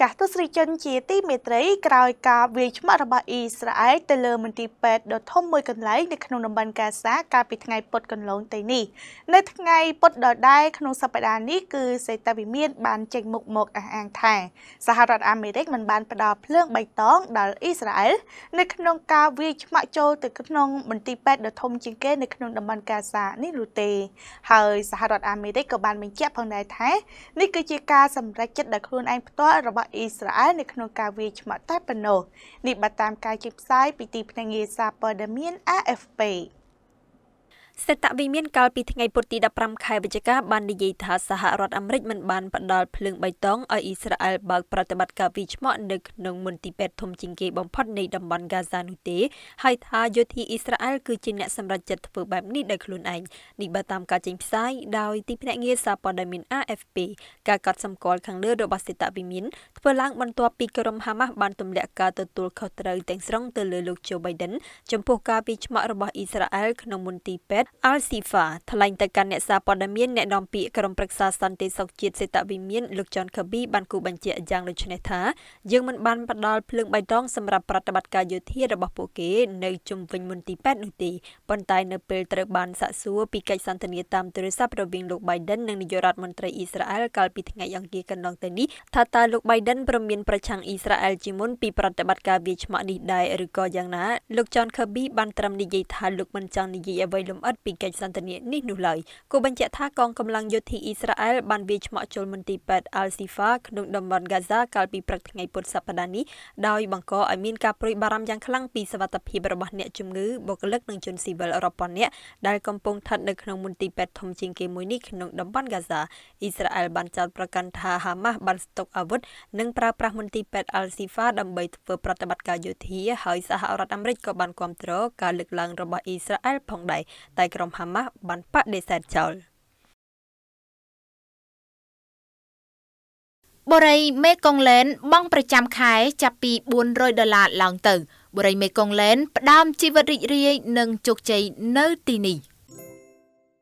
ចាស់ទស្សនិកជនជាទីមេត្រីក្រោយការវាយឆ្មាក់របស់អ៊ីស្រាអែលទៅលើមន្ទីរពេទ្យដ៏ធំមួយកន្លែងនៅក្នុងតំបន់កាហ្សាកាលពីថ្ងៃពុធកន្លងទៅនេះនៅថ្ងៃពុធដ៏ដែរក្នុងសប្តាហ៍នេះគឺសេតាវិមានបានចេញមុខមកអះអាងថាសហរដ្ឋអាមេរិកមិនបានផ្ដល់ភ្លើងបៃតងដល់អ៊ីស្រាអែលនៅក្នុងការវាយឆ្មាក់ចូលទៅក្នុងមន្ទីរពេទ្យដ៏ធំជាងគេនៅក្នុងតំបន់កាហ្សានេះនោះទេហើយសហរដ្ឋអាមេរិកក៏បានបញ្ជាក់ផងដែរថានេះគឺជាការសម្រេចចិត្តដោយខ្លួនឯងផ្ទាល់របស់របស់អ៊ីស្រាអែលនៅក្នុងការវាយឆ្មក់តែប៉ុណ្ណោះនេះបើតាមការជិះផ្សាយពីទីភ្នាក់ងារសារព័ត៌មាន AFP សេតវិមានកាលពីថ្ងៃពុធទី15ខែវិច្ឆិកាបាននិយាយថាសហរដ្ឋអាមេរិកមិនបានផ្ដល់ភ្លើងបៃតងឲ្យអ៊ីស្រាអែលបើកប្រតិបត្តិការវិឆ្មក់នៅក្នុងមន្ទីរពេទ្យធំជាងគេបំផុតនៃតំបន់ហ្គាហ្សានោះទេហើយថាយោធាអ៊ីស្រាអែលគឺជាអ្នកសម្រេចចិត្តធ្វើបែបនេះដោយខ្លួនឯងនេះបើតាមការចេញផ្សាយដោយទីភ្នាក់ងារសារព័ត៌មាន AFP ការកាត់សម្គាល់ខាងលើរបស់សេតវិមានធ្វើឡើងបន្ទាប់ពីក្រុមហាម៉ាស់បានទម្លាក់ការទទួលខុសត្រូវទាំងស្រុងទៅលើលោកជូបៃដិនចំពោះការវិឆ្មក់របស់អ៊ីស្រាអែលក្នុងមន្ទីរពេទ្យត Al-Sifa ថ្លែងទៅកាន់អ្នកសារព័ត៌មានអ្នកនាំពាក្យក្រុមប្រឹក្សាសន្តិសុខជាតិសេតវិមានលោក John Kirby បានគូបញ្ជាក់យ៉ាងដូចនេះថាយើងមិនបានផ្ដល់ភ្លើងបៃតងសម្រាប់ប្រតិបត្តិការយោធារបស់ពួកគេនៅជុំវិញមន្ទីរពេទ្យនោះទេប៉ុន្តែនៅពេលត្រូវបានសាកសួរពីកិច្ចសន្ទនាតាមទូរស័ព្ទរវាងលោក Biden និងនាយករដ្ឋមន្ត្រីអ៊ីស្រាអែលកាលពីថ្ងៃអង្គារកន្លងទៅនេះថាតើលោក Biden ប្រមានប្រឆាំងអ៊ីស្រាអែលជាមុនពីប្រតិបត្តិការវាយឆ្មក់នេះដែរឬក៏យ៉ាងណាលោក John Kirby បានត្រឹមនិយាយថាលោកមិនចង់និយាយអ្វីលម្អិតតពីកិច្ចសន្ទនានេះនោះឡើយគូបញ្ជាក់ថាកងកម្លាំងយោធាអ៊ីស្រាអែលបានវាយឆ្មក់ចូលមន្ទីរពេទ្យ Al-Shifa ក្នុងតំបន់ Gaza កាលពីព្រឹកថ្ងៃពុធសប្តាហ៍នេះដោយបង្កឲ្យមានការព្រួយបារម្ភយ៉ាងខ្លាំងពីសុវត្ថិភាពរបស់អ្នកជំងឺបុគ្គលិកនិងជនស៊ីវិលរាប់ពាន់នាក់ដែលកំពុងស្ថិតនៅក្នុងមន្ទីរពេទ្យធំជាងគេមួយនេះក្នុងតំបន់ Gaza អ៊ីស្រាអែលបានចោទប្រកាន់ថា Hamas បានស្តុកអាវុធនិងប្រើប្រាស់មន្ទីរពេទ្យ Al-Shifa ដើម្បី ធ្វើប្រតិបត្តិការយោធា ហើយសហរដ្ឋអាមេរិកក៏បានគាំទ្រ ការលើកឡើងរបស់អ៊ីស្រាអែលផងដែរតែតែក្រុមហាម៉ាស់បានបដិសេធចោលបូរីមេកុងឡែន បង់ប្រចាំខែចាប់ពី400ដុល្លារឡើងទៅបូរីមេកុងឡែនផ្ដើមជីវិតរីករាយ និងជោគជ័យនៅទីនេះ។